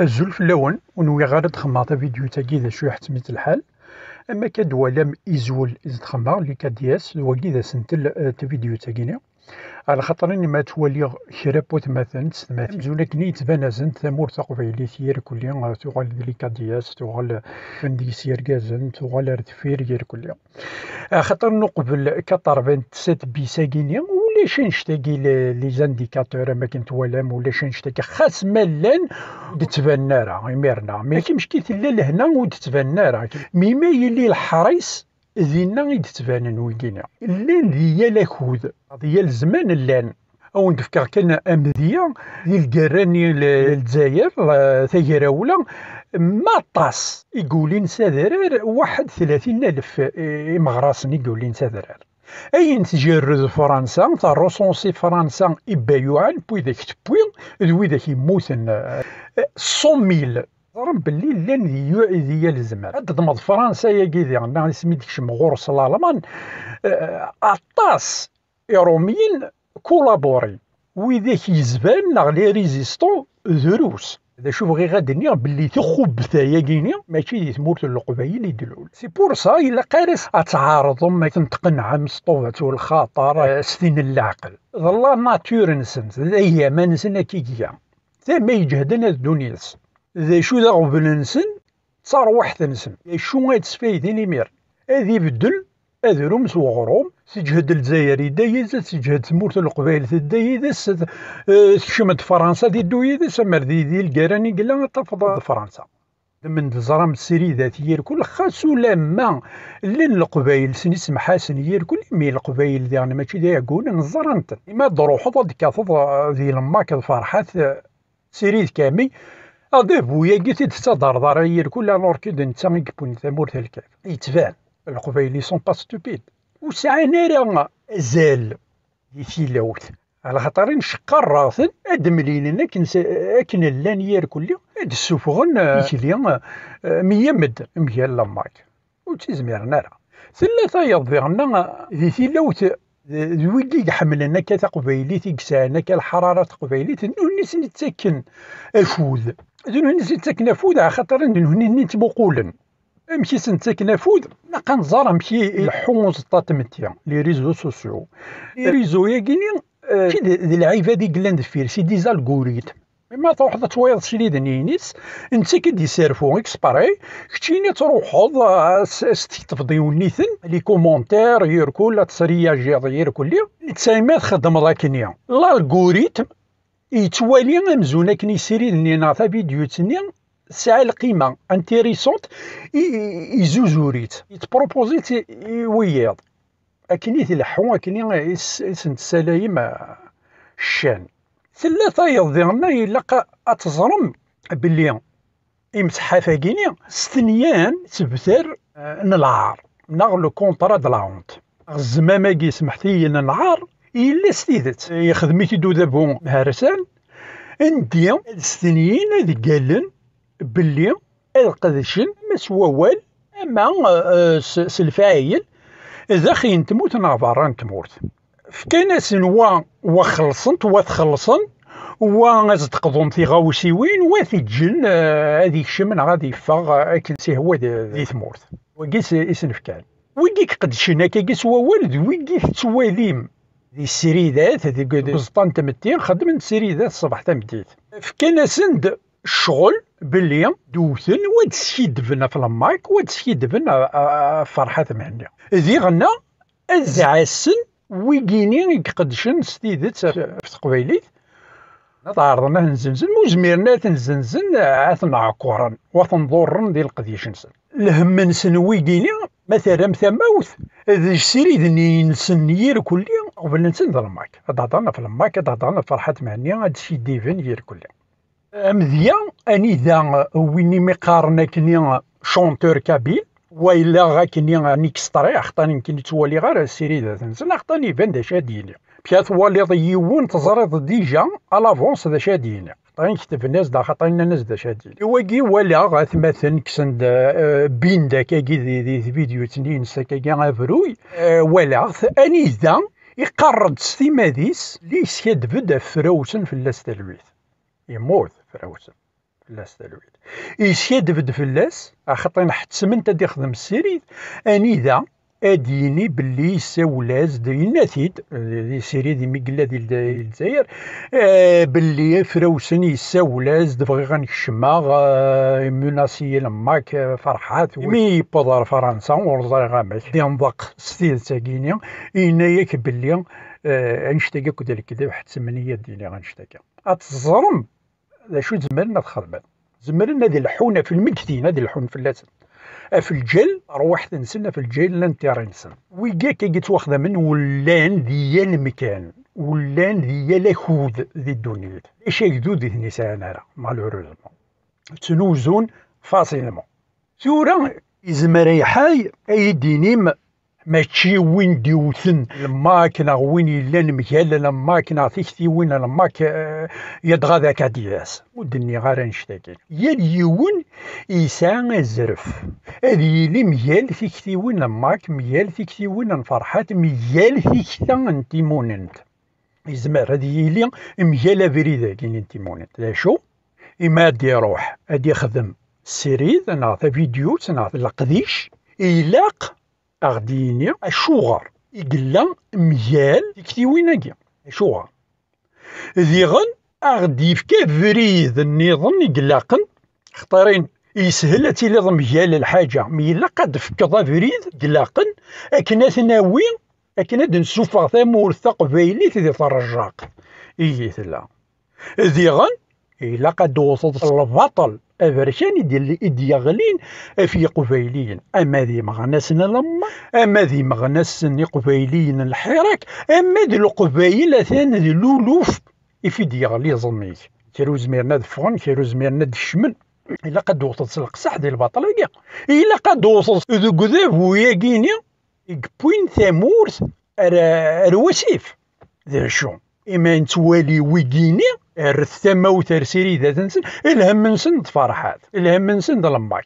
الزول في اللون ونوي غير تخمات فيديو تاكيد شو يحتمت الحال اما كدوا لم ازول اذا تخمى اللي كدياس وكيدا سنتل آه، تفيديو تاكيني على خاطر اني ما تولي شرابوت مثلا تسمات ولكن بانا زن ثمور ثقفيلي ثير كليا توغال لي كادياس توغال فندي سير كازن توغال ارتفير كليا خاطر نو قبل نقبل كطربين تسات بيساكيني و لي شنشتكي لي زانديكاتور ما كنت ولا وليش شنشتكي خاص مالا تتبنى راه ميرنا ما كيمش كي تلا لهنا وتتبنى راه ما يلي الحريص ذينا يتبانن ويقينا لان هي لاكود هي الزمان لان او نفكر كان امديا ديال الكراني الجزائر ثيراولا ما طاس يقولين سادرار واحد ثلاثين الف إيه، مغراس يقولين سادرار Ayen tgerrez Fransa, terrecensi Fransa ibayuɛen n widak tewwi d widak immuten. Sumil ẓran belli llan di yal zman. Ad d-tḍemmeḍ Fransa yagi diɣen, neɣ isem i d-ikcem ɣur-s Lalman, aṭas Iṛumiyen kulaburin. Widak yezban neɣ li Riziston drus. هذا شوف غير غادي نير باللي يا ثياقيني ماشي دي تمورت القبيل يدلعون سي بور سا إلا قارس أتعارضهم ما تنتقن عام سطوعة والخاطر آه، سنين العقل ظل ناتور نسن ذا ما نسنا كي جيا ذا ما يجهدنا الدنيا اذا شو ذا غبل نسن واحد نسن شو ما تسفيدين مير هذه بدل اذروم سوغروم سجهد الجزائر يدي سجهد تمور القبائل تدي اذا شمت فرنسا دي دويز سمر دي دي القراني قلنا تفضى فرنسا من الزرام السري ذاتي كل خاص لما لين القبائل سنسم حاسن يركل كل مي القبائل ذي يعني ماشي ذي يقول نزرنت ما ضرو حضد كاثض ذي لما الفرحات سري كامي اضيف ويجي تتصدر ضرير كل نور كده انتسانك بون ثمور الكاف يتفان سون با ستوبيد وسعان راه زال تيلاوت على خاطر نشقى الراثن اد مليلنا اكن اللانيار كلي اد السفغن يكلي ميمد ميال لماك وتيزميرنا راه ثلاثة يضيعنا ذي تيلاوت ويجي حملنا كتقبيليت لنا كالحرارة تقبيليت نونس نتسكن الفوز نونس نتسكن الفوز على خاطر نتبقولن امشي سنتك نفود لا زار امشي الحوز تاتمتيا لي ريزو سوسيو لي ريزو يقيني كي آه، دي العيفه دي كلاند فير سي دي زالغوريت ما توحد تويض شريد نينيس انت كي دي سيرفو اكسباري كتيني تروحوض آه، ستي تفضي ونيثن لي كومونتير يركو لا تسريا جيضير كلي تسايمات خدم راكنيا لالغوريتم يتوالي امزونا كني سيريد نينا فيديو تنين الساعه القيمه انتيريسونت يزوزوريت يتبروبوزيت وياض اكني تلحو اكني سنت سلايم الشان ثلاثه يضيرنا يلقى اتزرم باللي يمسحافا كيني ستنيان تبتر نلعار ناغ لو كونطرا د لاونت الزماماكي سمحتي نلعار إلا ستيدت يخدمي تيدو دابو مهرسان انديا ستنيين ذي قالن بلي القدشن مسوى وال اما آه، سلفايل اذا خين تموت نعبارا تمورت فكينا سنوا وخلصنت وخلصن و قضون في غاوسي وين و في الجن هذه آه الشمن غادي يفغ اكل سي هو ذي ثمورت وقيس اسن فكان وقيك قد كي قيس هو ولد وقيك تواليم ذي السريدات ذي قد بزطان تمتين خدمن السريدات صباح تمتين فكان سند الشغل باللي دوسن واد السيد بنا في المايك واد السيد بنا آه، آه، آه، فرحات مهنا ذي غنا ازعاسن ويكيني يقدشن ستيدت في تقبيليت نتعرضنا نزنزن مزميرنا تنزنزن عاثنا عكورن وتنضرن ذي القديشنسن الهم نسن ويكيني مثلا ثماوث اذا سيري ذني نسن يير كل قبل نسن ذا المايك تهضرنا في المايك تهضرنا في فرحات مهنيه هاد الشي ديفن يير كل امذيا انيذا ويني ميقارن كني شونتور كابيل وإلا غا كني نيك ستري اختاني كني تولي غير سيري ذا تنزل اختاني فين ذا شادين بيات والي ضيون تزرد ديجا الافونس ذا شادين طين كتب الناس ذا خاطين الناس ذا شادين يوكي ولا غا ثمثن كسن بين ذا كاكي ذي فيديو تنين سكاكي افروي ولا انيذا يقرد ستيماديس ليس يدفد فروسن في اللاستلويث يموت فراوس فلاس تالويد يسياد بد فلاس اخطي نحتس سمن تدي خدم السيريد اني ذا اديني بلي سولاز دي ناتيد دي سيري دي ميغلا دي الجزائر آه، بلي فراوسني سولاز دبغي غنكشما مناسي لماك فرحات مي بودار فرنسا ورزاي غامس دي انضاق ستيل تاكينيا انايك بلي آه، انشتاك كدالك كذا واحد ثمانيه ديني غنشتاكي اتزرم شو زمرنا تخربان زمرنا ذي الحونة في المجدين ذي الحون في اللاتن في الجل روح تنسنا في الجل لن تيرنسن ويجا كي جيت من ولان ذي المكان ولان ذي لخوذ ذي الدنيا إيش يجدو ذي نسان هرا مع العروزم تنوزون فاصلما ثورا إذا مريحاي أي دينيم ماشي وين ديوثن الماك وين يلان مكال الماك ناغ تيكتي وين الماك آه، يدغى ذاك دياس ودني غار نشتاكي يال يون يسعى الزرف هذه يلي ميال تيكتي وين الماك ميال تيكتي وين الفرحات ميال تيكتا موننت إزمار هذه يلي ميال بريدة كي موننت لا شو إما دي يروح ادي يخدم سيريد نعطي فيديو نعطي لقديش إلاق أغديني أشوغر إقلا ميال تكتيويناكي أشوغر ذيغن أغديف كفريد النظن إقلاقن اختارين يسهل تيلي ميال الحاجة ميلا قد فكضا فريد إقلاقن أكنا ثناوين أكنا دنسوفا ثامور ثقفيلي تذي ثرجاق إيه ثلا ذيغن إلا قد وصلت البطل أبرشاني ديال اللي إدي غلين في قبيلين أما ذي مغنسن لما أما ذي مغنسن قبيلين الحراك أما ذي القبيلة ثان ذي لولوف في دي غلي زميت كيرو زميرنا دفغن كيرو زميرنا دشمن إلا قد وصلت القصح ديال البطل إلا قد وصلت ذو قذاب وياقيني إكبوين ثامورث الوسيف ذي شون إيمان توالي ويقيني رث ثما وترسيري ذا تنسن الهم من سن تفرحات الهم من سن دلمباك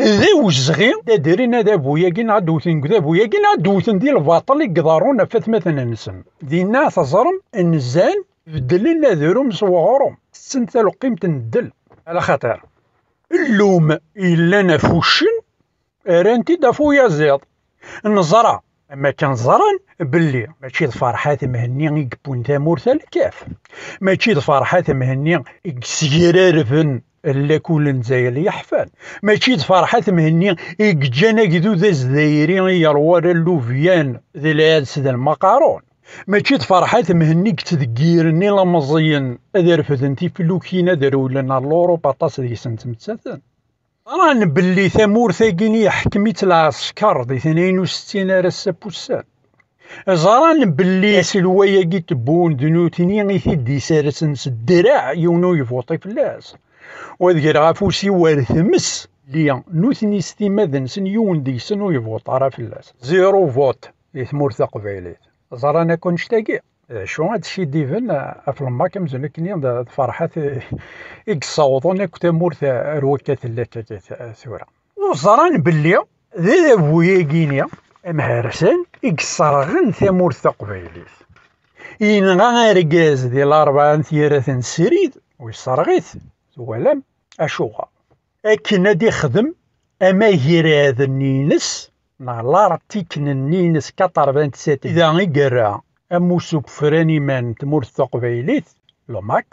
ذي وزغي تدرين هذا بويا قينا دوثن كذا بويا قينا دوثن ديال الباطل يقدرون فث مثلا نسن دينا الناس زرم انزان بدلنا ذروم صوهرهم سن ثلو قيمة الدل على خاطر اللوم إلا نفوشن رانتي دافويا زياد النزره أما كان ظرن باللي ماشي الفرحات مهني يقبون تامورت الكاف ماشي الفرحات مهني يسيرارفن لا كل نزايل يحفان ماشي فرحات مهني يقجانا كدو ذا الزدايري يروار اللوفيان ذي العدس ذا المقارون ماشي فرحات مهني كتدقيرني لمزيان هذا فتنتي فلوكينا دارولنا لوروبا طاس ديسن تمتساتن ران بلي ثمور ثقيني حكمت العسكر دي ثنين وستين رسا بوسان زران بلي إيه. سلوية جيت بون دنوتني غيثي دي سارسن سدراع يونو يفوطي فلاس غير غافوسي ورثمس ليا نوثني ستي مذن سن يون دي سنو يفوط عرا فلاس زيرو فوت ثمور ثقفيلي زران كونش تاقيق آه، شو هاد الشيء ديفن في آه، الما كمزون كني فرحات يكصوضون آه، كنت مورث روكات لك ثورة وزران بلي ذي بويا كينيا مهرسان يكصرغن ثمور ثقبيليس إن غير جاز ذي الأربعة ثيرث سريد ويصرغيث ولم أشوها أكن دي خدم أما هذا النينس نالار تيكن النينس كطر بنت ستي إذا غير amussu n yefran iman n tmurt taqbaylit LMAC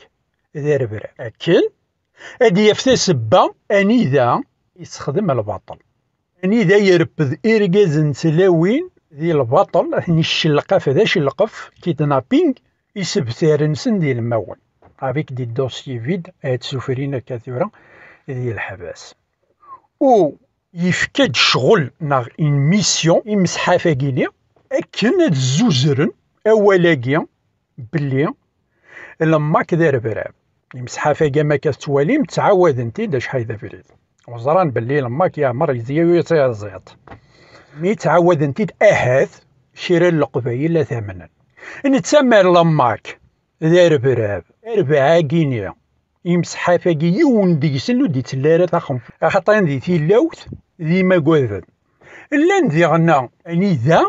d arbir akken ad yaf tasebba anida yessexdem lbaṭel, anida yerfed irgazen n tlawin di lbaṭel aten iccelqaf d acelqef kidnapping isebtar-nsen d ilmawen avec des dossiers vides ahat sufrin akka tura di leḥbas. U yefka-d ccɣel neɣ une mission imesḥafa-agi akken ad zzuzren اولاقيا بلي لما كدير براب يمسحها في كاس تواليم تعاود انت داش حيدا فريد وزران بلي لما كي عمر يزيو يتزيط مي تعود انت اهاث شير القبيلة ثمنا نتسمر لماك دير براب اربعة جنيه يمسحها في كي يون دي سنو دي تلارة تخم حطين دي تلوث دي ما قوذن اللان دي اني ذا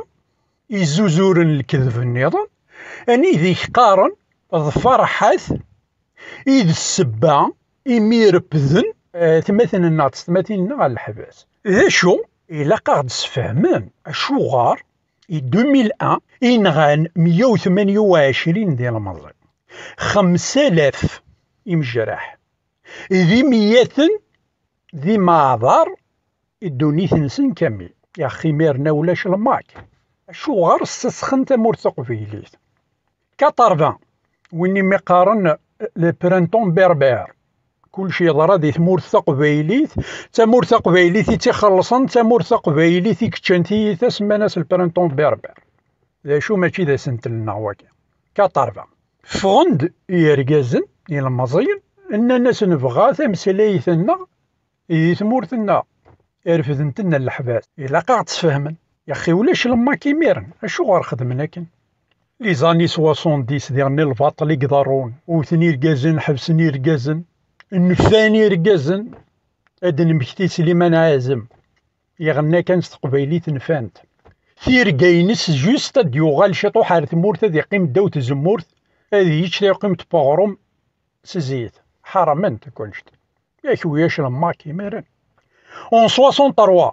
يزوزور الكذب النظام أني ذيك قارن ظفر حاث إذ السبع إمير بذن آه، ثمثن الناس ثمثن على الحباس ذا شو الى قاعد سفهمان أشو غار إي 2001 إنغان 128 ديال المظلم 5000 إمجراح ذي مياثن ذي معذر الدوني ثنسن كامل يا خي ميرنا ولاش الماك شو شوغر استسخن تمور تقفيليت كاتاربا ويني مقارن لبرنتون بربير كل شيء ضرادي ثمور ثقبيليث تمور ثقبيليث تخلصن تمور ثقبيليث كتشنتي تسمناس البرنتون بربير لا شو ما كي سنت لنا واكي كاتاربا فوند يرجزن الى مزيل ان الناس نبغى تمسليثنا يثمور ثنا ارفدنتنا الحباس الى قاعد تفهمن يا خي ولاش لما كيميرن اشو غار خدمنا كن لي زاني 70 ديرني الباط لي قدرون وثني رجازن حبسني رجازن نفاني رجازن ادن مكتي سليمان عازم يا غنا كان استقبيليت تنفانت ثير جاينس جوست ديو غال شطو حارت مورث هذه قيم داو تزمورث هذه يتش لي قيم تبغروم سزيت حرام انت كلشت يا خويا شنو ماكي ميرن اون 63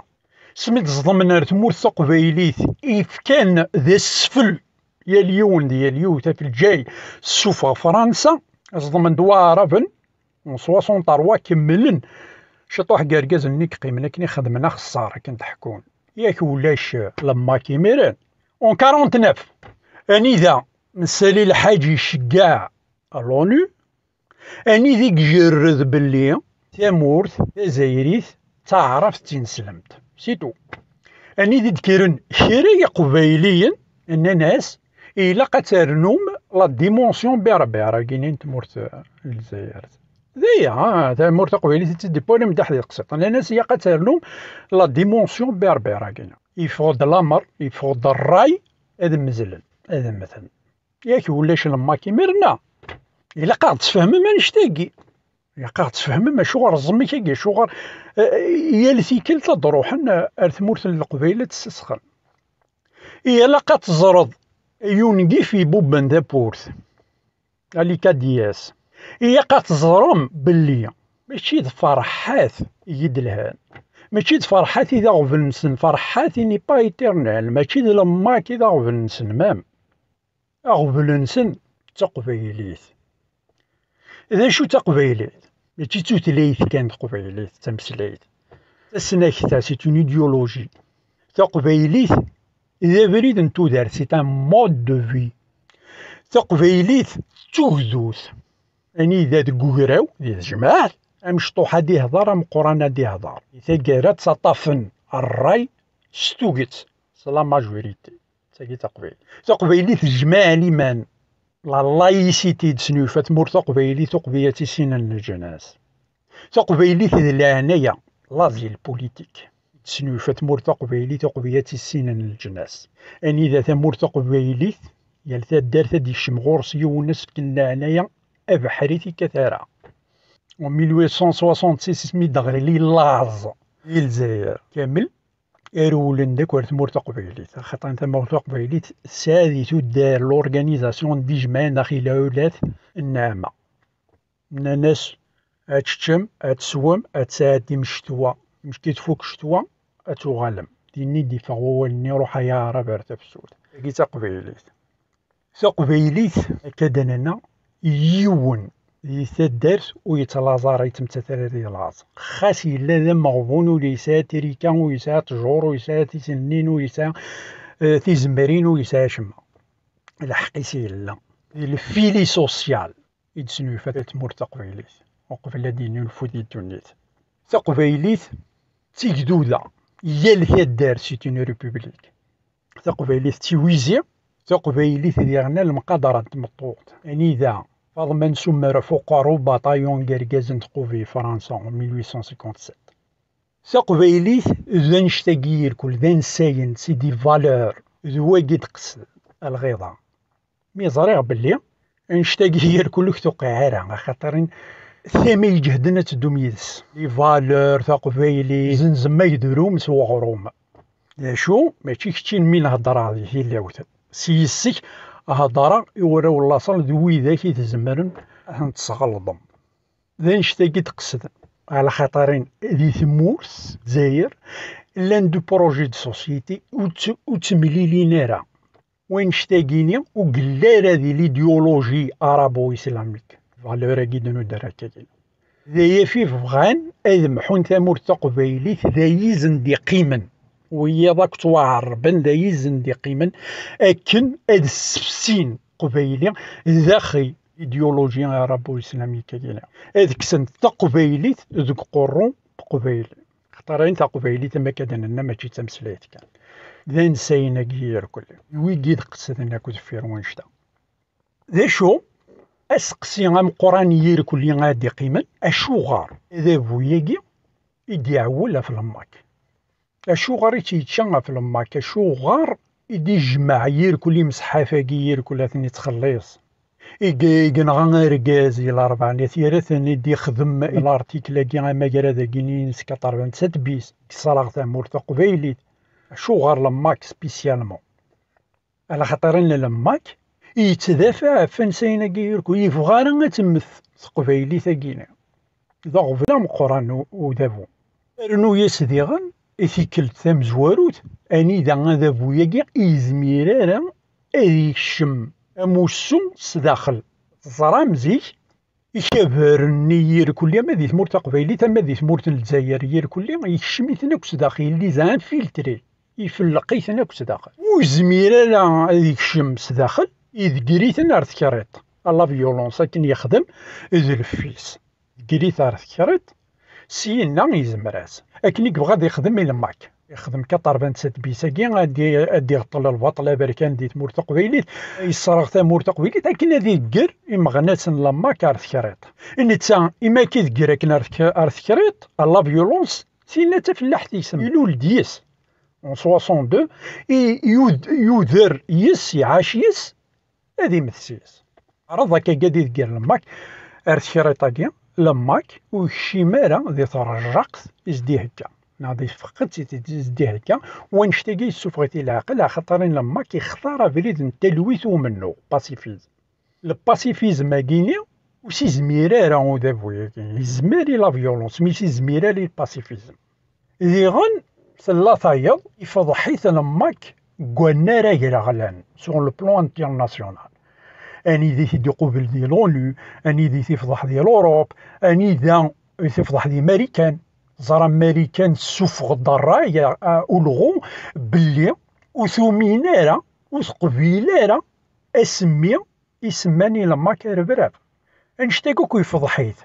سميت ظلمنا تمور تقبيليث إفكان ذا السفل يا اليون ديال اليوتا في الجاي سوفا فرنسا دوا دوار افن وصواصون طروا كملن شطوح قرقز نيك قيم كني خدمنا خسارة كنضحكون ياك ولاش لما كيميرن اون كارونت نف اني ذا مسالي الحاجي شقاع الونو اني ذيك جرذ بلي تمورث تزايريث تعرف تنسلمت سيتو اني ذي ذكرن شيري قبيليين ان ناس الى قتر لا ديمونسيون بربر كاينين تمرت الجزائر ذي ها تمرت قبيلي تي دي بون مدح لي قصيط ان ناس الى قتر نوم لا ديمونسيون بربر كاين يفوض لامر يفوض الراي هذا مزلل هذا مثلا ياك ولاش الماكي مرنا الا قعد تفهم ما نشتاقي يقع تفهم ما شو غار الزمي كي شو غار آه، يالثي كل تضروح ان آه، ارثمورت القبيلة تسسخن يالقا إيه، تزرض يونقي في بوبن ذا بورث اللي كادياس يقع إيه، تزرم باللي ماشي فرحات يد الهان ماشي فرحات اذا غفنسن فرحات اني با ايترنال ماشي لما كي اذا غفنسن مام اغفنسن تقبيليت اذا شو تقبيليت ماشي تتليث كان قبيليث تمسليث تسناكتا سي اون ايديولوجي تقبيليث اذا بريد نتو دار سي ان مود دو في تقبيليث تغذوث اني اذا تقوراو اذا جمال امشطوحة دي هضر ام قرانة دي هضر اذا قرات سطفن الراي ستوغت سلا ماجوريتي تقبيل تقبيليث جمالي من لا لايسيتي تسنيفة تمور تقبيلي وقبية سين النجناس تقبيلي ذي لهنايا لازي البوليتيك تسنيفة تمور تقبيلي وقبية سين النجناس أني ذا تمور تقبيلي يلتا تدار تدي الشمغور سيونس كنا هنايا أبحريتي كثارة و 1866 مي دغري لي لاز الجزائر كامل ارول ندك ورث مور تقبيليت خاطر انت مور تقبيليت سادي تدار لورغانيزاسيون دي جمان داخل ولات النعمه من الناس اتشم اتسوم اتسادي مشتوى مش تفوك شتوى اتوغالم ديني دي فغول نيرو حيا رابر تفسود كي تقبيليت تقبيليت كدننا يون يتدار ويتلازار يتمتثل تثريري العاص خاسي لا ذا مغبون وليسا تريكا ويسا تجور ويسا تسنين ويسا آه، تزمرين ويسا شما الحقيسي لا الفيلي سوسيال يدسنو فتات مور تقبيليت وقبل الذين نفوت الدنيت تقبيليت تيكدودا يال هي الدار ريبوبليك تقبيليت تيويزي تقبيليت ديالنا المقدرة تمطوط يعني ذا فاضما نسمر فقراء باطايون قرقاز تقوفي فرنسا 1857 تقبيليت ذا نشتاقي الكل ذا نساين سيدي فالور ذا واقد قصد الغيضة مي زريغ بلي نشتاقي كل كتوقع عارة خاطر ثم يجهدنا تدوم يدس لي فالور تقبيلي زن ما يدرو مسوى غروم شو ماشي كتشين مين هضرة هي اللي سيسك هضره يوراو لاصال دو ويداك يتزمرن هان تسغلضم ذن شتاكي تقصد على خاطرين ذي ثمورس زاير لان دو بروجي دو سوسيتي و تملي لينيرا وين شتاكيني و قلالا ذي ليديولوجي ارابو اسلاميك فالورا كيدن دراكا دراتاكين ذا يفي غان اذ محون ثمور تقبيلي ذا يزن دي قيمن ويا داك توعر بان لا يزن دي قيمن اكن اد السبسين قبيلي ذاخي ايديولوجيا عربو اسلاميه كاينة اد كسن تا قبيليت ذوك قرون قبيلي خطرين تا قبيليت ما كان لنا ماشي تمسلات كان ذا نسينا كير كل ويجي دقسنا كود شتا ذا شو اسقسي غام قران يير كل غادي قيمن اشو غار ذا بوياكي يدي عولا في الماك كشو غار تيتشان في لما كشو غار يدي جمع يير كل مسحافة يير كل ثني تخلص إيجي إيجن غانر جازي الأربع نثيرة ثني دي خدم الأرتيكل لجي عما جرد جنين سكتر بنت ست بيس كسرق ثمر تقبيلي شو غار لما كسبيسيال مو على خطر إن لما ك يتدافع فنسين جير كل يفغان تمث تقبيلي ثجينا نعم. ضغفنا مقرن ودفو رنو يسديغن زواروت أني دا غادا بوياكي إزميرارا أريكشم أموسو سداخل ظرام زيك يكبر نير كل يوم هذه مور تقبيلي تما هذه مور الجزائر يير كل يوم يشمي ثناكس داخل لي زان فيلتري يفلقي ثناكس داخل وزميرة لا هذيك الشمس داخل يذكري ثنار ثكاريط الله فيولونس كن يخدم ذي الفيس ثكري ثار ثكاريط سينا يزمراس اكن يبغى يخدم من الماك يخدم كطربان سات بيساكي غادي غادي يغطل الوطن بركان ديت تمور تقبيليت يصرغ تا تمور تقبيليت لكن هذه كر اما غنات لما ارث خريط ان تسا اما كي ذكر كنا ارث خريط لا فيولونس سينا تفلحت يسمى يلول ديس اون 62 اي يود يودر يس يعاش يس هذه مثسيس عرضك كي قادي ذكر لما ارث خريط لماك وشيمارا ذي ثار الرقص جدي هكا نادي نعم، فقط سيتي جدي هكا ونشتاقي سوفغيتي العقل خاطرين لماك يختار بريد التلويث منو باسيفيز الباسيفيز ما كيني وسي زميرة راهو ذا فوي زميري لا فيولونس مي سي زميرا لي باسيفيزم لي غون سلا ثايض يفضحيت لماك كوانا راهي غلان سوغ لو بلون انترناسيونال اني تيدي قبل دي لونو اني تيفضح ديال لوروب اني تيفضح دي ماريكان زرا ماريكان سفغ الراية آه، ألغو باللي وثومين راه وثقبيل راه اسمي يسماني لما كيربراب انشتاكو كو يفضحيت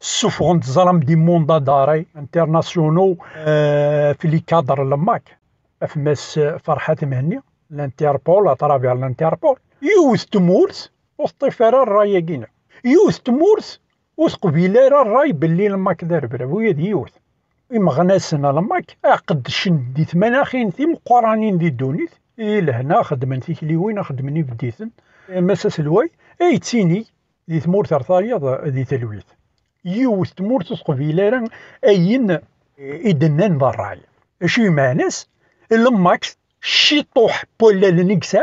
سفغن تزرم دي موندا داري انترناسيونو آه في لي كادر لماك افماس فرحات مهني لانتيربول اترافير لانتيربول يوز تمورت وسطيف راه الراي كينا يوس تمورس وسقبيلا راه الراي باللي الماك دار برافو يوث يمغناسن الماك عقد شن دي ثمناخين ثم قرانين دي دونيث إيه لهنا خدمن تيك لي وين خدمني بديثن مساس الواي اي تيني دي ثمور ثرثاية دي تلويث يوث تمورس وسقبيلا راه اين ادنان ذا الراي اشي مانس الماك شيطوح بولا لنكسا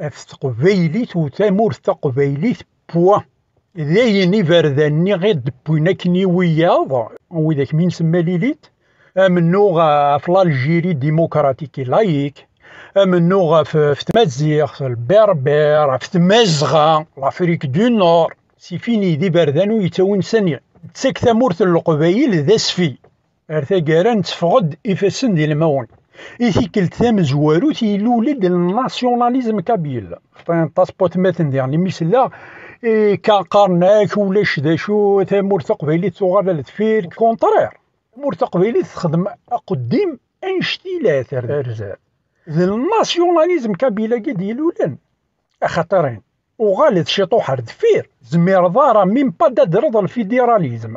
اف تقبيليت و تامور تقبيليت بوا ذاين يفردان ني غير دبوينا كني وياض مين سما ليليت امنو غا فلالجيري ديموكراتيكي لايك امنو غا فتمازيغ البربر فتمازغا لافريك دو نور سي فيني دي بردان و يتاون سانيا تسك تامور القبيل ذا سفي ارثا كاران تفقد افاسن ديال الموان اي سيكل ثام زوارو تي لولد الناسيوناليزم كابيل فان طاسبوت مثلا يعني مثلا اي كقرناك ولا شدا شو تامور تقبيلي تغرد لتفير كونترير مور تقبيلي تخدم قديم انشتي لا ترزا ذا الناسيوناليزم كابيلا قد يلولن اخطرين وغالد شيطو حرد فير زمير ضارة من بدا رضا الفيدراليزم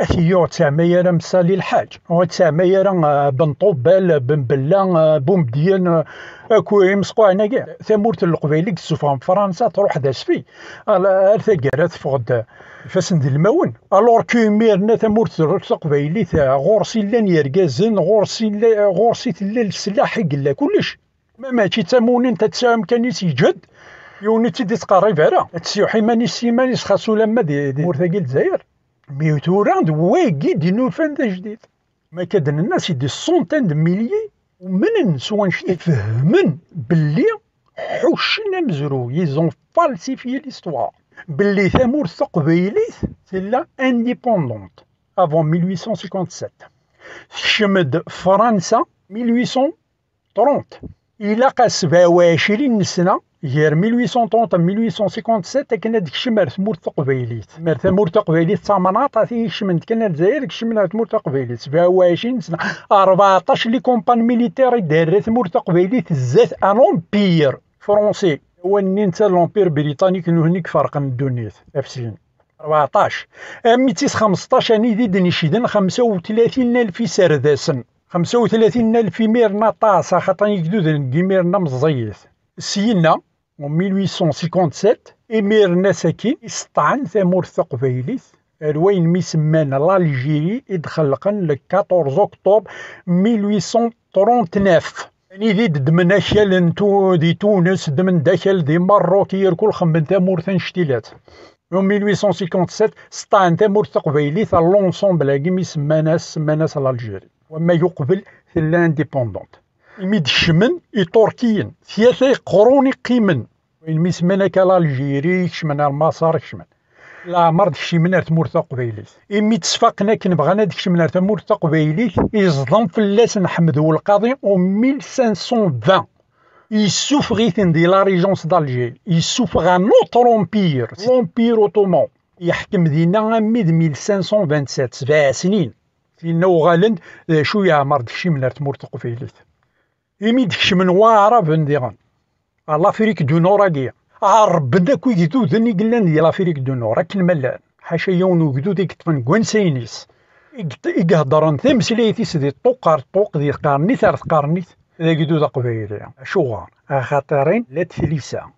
أثيو تسعمية راه مسالي الحاج تسعمية راه بن طوبال بن بلا آه، بومديان آه، اكو يمسقوا هنايا ثمورة القبيلة تسوفهم فرنسا تروح داس في على ثقارة تفقد آه، فاسن ذي الماون الور كيميرنا ثمورة القبيلة غورسي لان يرقازن غورسي غورسي تلا السلاح يقلا كلش ما ماشي تامون انت تساهم كان يسجد يوني تيدي تقريب هرا تسيوحي ماني سيماني خاصو لما دي, دي مورثاقي الجزائر Mi tura d wagi i d-innulfan tajdidt. Ma kkaden nnas i di ṣṣunṭayn d milyi umnen s wannect i fehmen belli ḥuccen amezruy. Ils ont falsifié l'histoire. Belli tamurt taqbaylit tella indépendante avant 1857. Tekcem-d Fransa 1830. Ilaq-as sebɛa u ɛecrin n sena. غير 1830 1857 كنا ديك الشمر تمور تقبيليت مرت قبيلت تقبيليت تا مناطا تي شمنت كنا الجزائر كشمنا تمور تقبيليت سبعة وعشرين سنة 14 لي كومبان ميليتيري دار تمور تقبيليت زات ان فرونسي هو نينتا لومبير بريطانيك نهنيك فرق الدنيات 14 15 35 الف سرداسن 35 الف ميرنا طاسا خاطر يجدودن كيميرنا مزيث سينا en 1857 امير نساكين استعان ثامور ثقفيليث روين ميسمان لالجيري ادخل قن ل 14 اكتوبر 1839 يعني ذي دمنا شال انتو دي تونس دمن داخل دي ماروك يركو الخمن ثامور ثنشتيلات و 1857 استعان ثامور ثقفيليث لونسومبل اكي ميسمان اس مناس لالجيري وما يقبل في الانديبوندونت يمد شمن يتركيين سياسة قروني قيمن وين مسمنا كالالجيري شمن المصار شمن لا مرض شي من ارث مورثة قبيلس إمي تسفقنا كن بغانا ديك شي من ارث مورثة قبيلس يزدن في اللاس نحمد والقاضي و 1520 يسوف غيثن دي لا ريجونس دالجي يسوف نوتر امبير امبير اوتومون يحكم دينا ميد 1527 سبع سنين في نو غالند شو يا مرض شي من ارث مورثة قبيلس إمي دكشمن واعرف ديغان لافريك دو نور أديا عرب كو يدو ذني قلان ديال لافريك دو نور أكل ملان حاشا يون وجدو ديك تفن كونسينيس إيكهدرن تمسليتيس دي طوقار طوق دي قارنيت ارث قارنيت ذا جدو ذا قبيلة شوغان أخاطرين لا تفليسا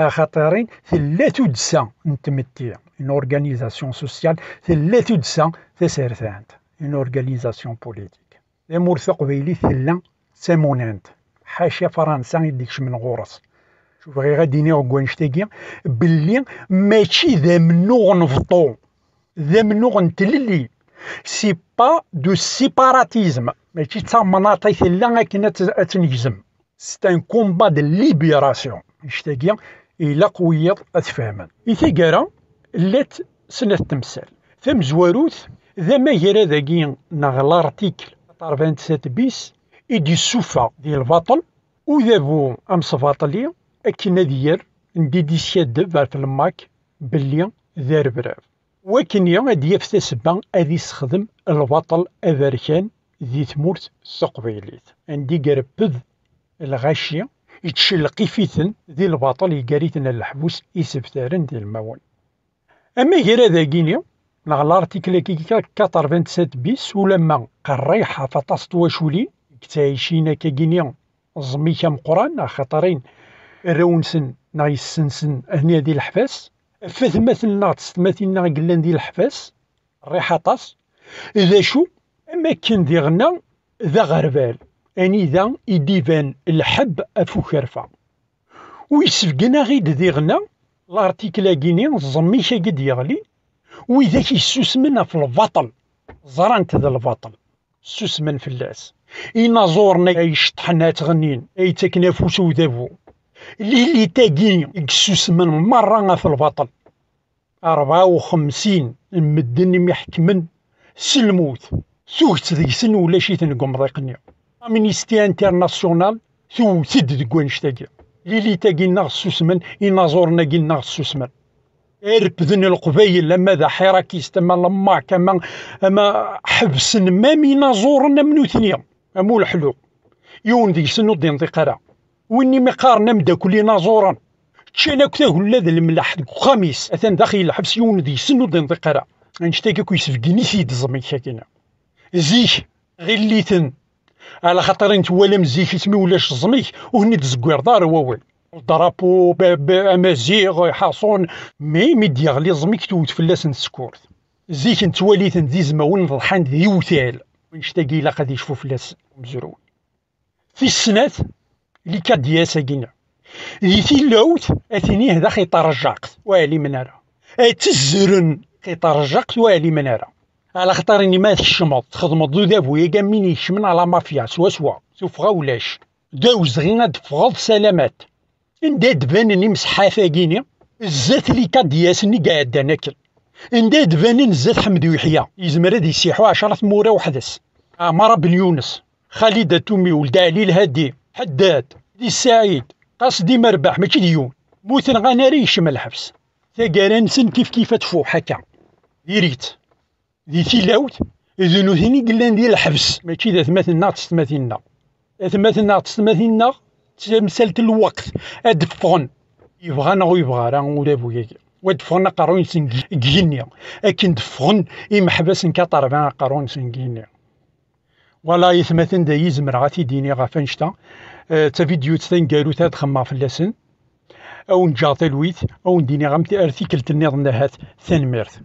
أخاطرين ثلاثة دسا نتمتيا إن أورغانيزاسيون سوسيال ثلاثة دسا تسارثانت إن أورغانيزاسيون بوليتيك ذا مرثق بيلي ثلاثة سيمونانت حاشا فرنسا يديكش من غورس شوف غير غادي نيغ كوانشتاكي بلي ماشي ذا منوغ نفطو ذا منوغ نتللي سي با دو سيباراتيزم ماشي تا مناطيث لا كنا تنجزم سي ان كومبا د ليبيراسيون نشتاكي الى قوية اتفاهم اي تيكارا لات سنة التمثال ثم زواروث ذا ما ماهر ذاكين نغ لارتيكل 47 بيس يدي السوفا ديال الباطل ودابو ام صفاطلي اكينا ديال ندي دي سياد في الماك بلي دار براف وكن يوم هادي في تسبا هادي يستخدم البطل افركان ذي تمورت سقبيليت عندي قربذ الغاشية يتشلقي فيثن ذي الباطل يقاريتن الحبوس يسبتارن ذي الموان اما غير هذا قيني نغلارتيك لكي كاتر بيس ولما قريحة فتصد وشولين كتعيشينا ككينيا زمي كمقران خطرين رونسن نايس سنسن هنا دي الحفاس فثمثلنا تستمثلنا قلان دي الحفاس الريحة طاس إذا شو أماكن دي غنا ذا غربال أني ذا إديفان الحب أفو كرفة ويسفقنا غيد ذي لارتيكلا كيني زمي قد يغلي وإذا منا في الباطل زرانت ذا الباطل من في اللاس إنا زورنا يشطحنا تغنين أي تكنافوس وذابو اللي اللي تاقي إكسوس من مرة في البطل أربعة وخمسين المدن محكمن سلموت ذي سن ولا شي تنقم ضيقني أمنيستي انترناسيونال سد دقوان شتاقي ليلي تاقينا غسوسمن إنا زورنا من غسوسمن ذن القبيل لما ذا حراكي استمال لما كما اما حبسن ما مينا زورنا منو ثنيا امو الحلو يون ديك سنو دين ذقرا ويني نمدا كلي نازورا تشينا كتا ولاد الملاح خميس اثان داخل الحبس يون ديك سنو دين ذقرا نشتاك كو يسفقني سيد زمي شاكينا زيك غير على خاطر ولا مزيك اسمي ولاش زميك وهني تزكوير دار ووال درابو باب امازيغ حاصون مي ميديا غلي زميك توت فلاس نسكورت زيك نتوالي تندي زماول ذي ديوتال ونشتاقي إلا غادي يشوفو فلاس مزروي في السنات اللي كدياسا كينا في اللوت اثني هذا خيطار الجاقت والي منارة اتزرن خيطار الجاقت والي منارة على خطر اني ما تشمض تخدم ضو دابويا كان مين يشمن على مافيا سوا سوا سوفغا ولاش داوز غينا دفغض سلامات ندا دبان اني مسحافة الزات اللي كاد اني قاعد ناكل اندي دفانين زاد حمد ويحيى يزمر هذه سيحو عشرة مورا وحدس عمارة بن يونس خالد تومي ولد علي الهادي حداد دي سعيد قصدي مربح ماشي ديون موثن غناري شمال الحبس ثقالان سن كيف كيف تفو حكا ديريت دي تيلاوت اذا نوثني قلان ديال الحبس ماشي ذا ثماثنا تستماثنا ثماثنا تستماثنا تمثلت الوقت ادفون يبغى يبغى راه ويبغانا ولا بويكي ودفعنا قارون قرون جينيا اكن دفعن يمحبس كطر بان قارون سن ولا يثمثن دا يزمر غاتي ديني غافن أه، تا فيديو تستن قالو تا في اللسن او نجاطي لويت او نديني غامتي ارثي كلت النظام هات ثان ميرث